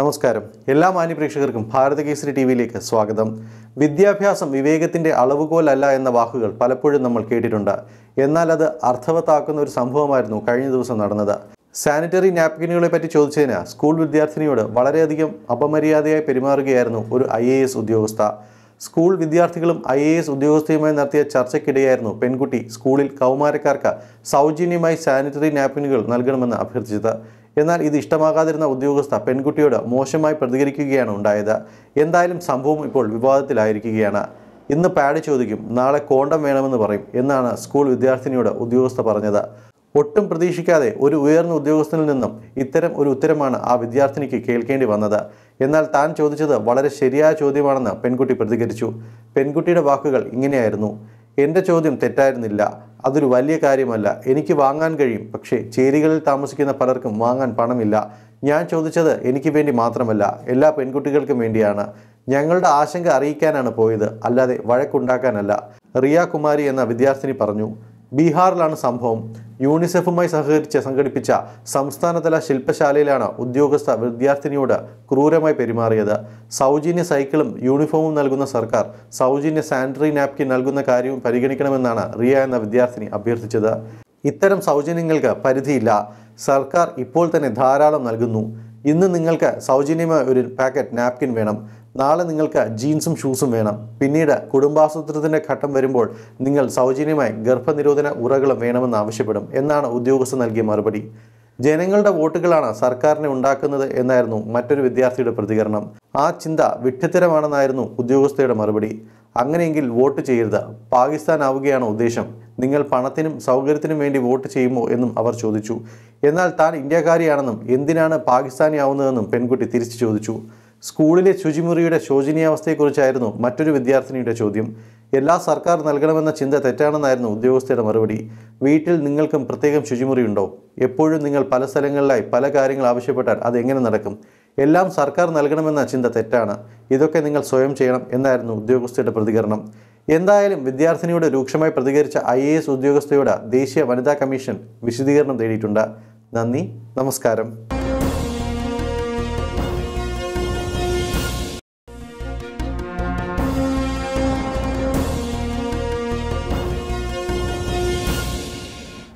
നമസ്കാരം എല്ലാ മാന്യപ്രേക്ഷകർക്കും ഭാരത കേസരി ടി വിയിലേക്ക് സ്വാഗതം വിദ്യാഭ്യാസം വിവേകത്തിൻ്റെ അളവുകോലല്ല എന്ന വാക്കുകൾ പലപ്പോഴും നമ്മൾ കേട്ടിട്ടുണ്ട് എന്നാൽ അത് അർത്ഥവത്താക്കുന്ന ഒരു സംഭവമായിരുന്നു കഴിഞ്ഞ ദിവസം നടന്നത് സാനിറ്ററി നാപ്കിനുകളെ പറ്റി ചോദിച്ചതിന് സ്കൂൾ വിദ്യാർത്ഥിനിയോട് വളരെയധികം അപമര്യാദയായി പെരുമാറുകയായിരുന്നു ഒരു ഐ ഉദ്യോഗസ്ഥ സ്കൂൾ വിദ്യാർത്ഥികളും ഐ എ എസ് ഉദ്യോഗസ്ഥയുമായി നടത്തിയ ചർച്ചയ്ക്കിടെയായിരുന്നു പെൺകുട്ടി സ്കൂളിൽ കൗമാരക്കാർക്ക് സൗജന്യമായി സാനിറ്ററി നാപ്കിനുകൾ നൽകണമെന്ന് അഭ്യർത്ഥിച്ചത് എന്നാൽ ഇത് ഇഷ്ടമാകാതിരുന്ന ഉദ്യോഗസ്ഥ പെൺകുട്ടിയോട് മോശമായി പ്രതികരിക്കുകയാണ് ഉണ്ടായത് എന്തായാലും സംഭവം ഇപ്പോൾ വിവാദത്തിലായിരിക്കുകയാണ് ഇന്ന് പാഡ് ചോദിക്കും നാളെ കോണ്ടം വേണമെന്ന് പറയും എന്നാണ് സ്കൂൾ വിദ്യാർത്ഥിനിയോട് ഉദ്യോഗസ്ഥ പറഞ്ഞത് ഒട്ടും പ്രതീക്ഷിക്കാതെ ഒരു ഉയർന്ന ഉദ്യോഗസ്ഥനിൽ നിന്നും ഇത്തരം ഒരു ഉത്തരമാണ് ആ വിദ്യാർത്ഥിനിക്ക് കേൾക്കേണ്ടി വന്നത് എന്നാൽ താൻ ചോദിച്ചത് വളരെ ശരിയായ ചോദ്യമാണെന്ന് പെൺകുട്ടി പ്രതികരിച്ചു പെൺകുട്ടിയുടെ വാക്കുകൾ ഇങ്ങനെയായിരുന്നു എൻ്റെ ചോദ്യം തെറ്റായിരുന്നില്ല അതൊരു വലിയ കാര്യമല്ല എനിക്ക് വാങ്ങാൻ കഴിയും പക്ഷേ ചേരികളിൽ താമസിക്കുന്ന പലർക്കും വാങ്ങാൻ പണമില്ല ഞാൻ ചോദിച്ചത് എനിക്ക് വേണ്ടി മാത്രമല്ല എല്ലാ പെൺകുട്ടികൾക്കും വേണ്ടിയാണ് ഞങ്ങളുടെ ആശങ്ക അറിയിക്കാനാണ് പോയത് അല്ലാതെ വഴക്കുണ്ടാക്കാനല്ല റിയ കുമാരി എന്ന വിദ്യാർത്ഥിനി പറഞ്ഞു ബീഹാറിലാണ് സംഭവം യൂണിസെഫുമായി സഹകരിച്ച് സംഘടിപ്പിച്ച സംസ്ഥാനതല ശില്പശാലയിലാണ് ഉദ്യോഗസ്ഥ വിദ്യാർത്ഥിനിയോട് ക്രൂരമായി പെരുമാറിയത് സൗജന്യ സൈക്കിളും യൂണിഫോമും നൽകുന്ന സർക്കാർ സൗജന്യ സാനിറ്ററി നാപ്കിൻ നൽകുന്ന കാര്യവും പരിഗണിക്കണമെന്നാണ് റിയ എന്ന വിദ്യാർത്ഥിനി അഭ്യർത്ഥിച്ചത് ഇത്തരം സൗജന്യങ്ങൾക്ക് പരിധിയില്ല സർക്കാർ ഇപ്പോൾ തന്നെ ധാരാളം നൽകുന്നു ഇന്ന് നിങ്ങൾക്ക് സൗജന്യമായ ഒരു പാക്കറ്റ് നാപ്കിൻ വേണം നാളെ നിങ്ങൾക്ക് ജീൻസും ഷൂസും വേണം പിന്നീട് കുടുംബാസൂത്രത്തിൻ്റെ ഘട്ടം വരുമ്പോൾ നിങ്ങൾ സൗജന്യമായി ഗർഭനിരോധന ഉറകളും വേണമെന്ന് ആവശ്യപ്പെടും എന്നാണ് ഉദ്യോഗസ്ഥൻ നൽകിയ മറുപടി ജനങ്ങളുടെ വോട്ടുകളാണ് സർക്കാരിനെ ഉണ്ടാക്കുന്നത് എന്നായിരുന്നു മറ്റൊരു വിദ്യാർത്ഥിയുടെ പ്രതികരണം ആ ചിന്ത വിഡ്ഢിത്തരമാണെന്നായിരുന്നു ഉദ്യോഗസ്ഥയുടെ മറുപടി അങ്ങനെയെങ്കിൽ വോട്ട് ചെയ്യരുത് പാകിസ്ഥാൻ ആവുകയാണ് ഉദ്ദേശം നിങ്ങൾ പണത്തിനും സൗകര്യത്തിനും വേണ്ടി വോട്ട് ചെയ്യുമോ എന്നും അവർ ചോദിച്ചു എന്നാൽ താൻ ഇന്ത്യക്കാരിയാണെന്നും എന്തിനാണ് പാകിസ്ഥാനിയാവുന്നതെന്നും പെൺകുട്ടി തിരിച്ചു ചോദിച്ചു സ്കൂളിലെ ശുചിമുറിയുടെ ശോചനീയാവസ്ഥയെക്കുറിച്ചായിരുന്നു മറ്റൊരു വിദ്യാർത്ഥിനിയുടെ ചോദ്യം എല്ലാ സർക്കാർ നൽകണമെന്ന ചിന്ത തെറ്റാണെന്നായിരുന്നു ഉദ്യോഗസ്ഥയുടെ മറുപടി വീട്ടിൽ നിങ്ങൾക്കും പ്രത്യേകം ശുചിമുറിയുണ്ടോ എപ്പോഴും നിങ്ങൾ പല സ്ഥലങ്ങളിലായി പല കാര്യങ്ങൾ ആവശ്യപ്പെട്ടാൽ അത് എങ്ങനെ നടക്കും എല്ലാം സർക്കാർ നൽകണമെന്ന ചിന്ത തെറ്റാണ് ഇതൊക്കെ നിങ്ങൾ സ്വയം ചെയ്യണം എന്നായിരുന്നു ഉദ്യോഗസ്ഥയുടെ പ്രതികരണം എന്തായാലും വിദ്യാർത്ഥിനിയോട് രൂക്ഷമായി പ്രതികരിച്ച ഐ എ എസ് ഉദ്യോഗസ്ഥയോട് ദേശീയ വനിതാ കമ്മീഷൻ വിശദീകരണം തേടിയിട്ടുണ്ട് നന്ദി നമസ്കാരം